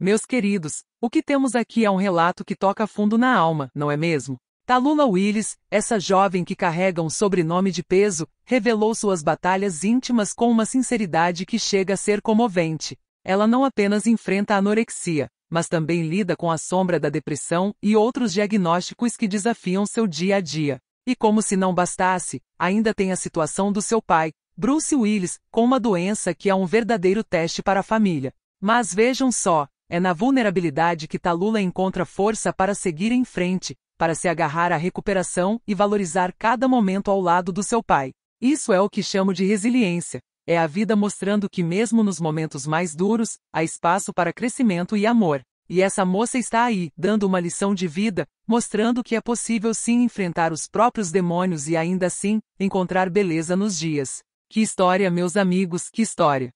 Meus queridos, o que temos aqui é um relato que toca fundo na alma, não é mesmo? Talula Willis, essa jovem que carrega um sobrenome de peso, revelou suas batalhas íntimas com uma sinceridade que chega a ser comovente. Ela não apenas enfrenta a anorexia, mas também lida com a sombra da depressão e outros diagnósticos que desafiam seu dia a dia. E como se não bastasse, ainda tem a situação do seu pai, Bruce Willis, com uma doença que é um verdadeiro teste para a família. Mas vejam só, é na vulnerabilidade que Talula encontra força para seguir em frente, para se agarrar à recuperação e valorizar cada momento ao lado do seu pai. Isso é o que chamo de resiliência. É a vida mostrando que, mesmo nos momentos mais duros, há espaço para crescimento e amor. E essa moça está aí, dando uma lição de vida, mostrando que é possível sim enfrentar os próprios demônios e ainda assim, encontrar beleza nos dias. Que história, meus amigos, que história!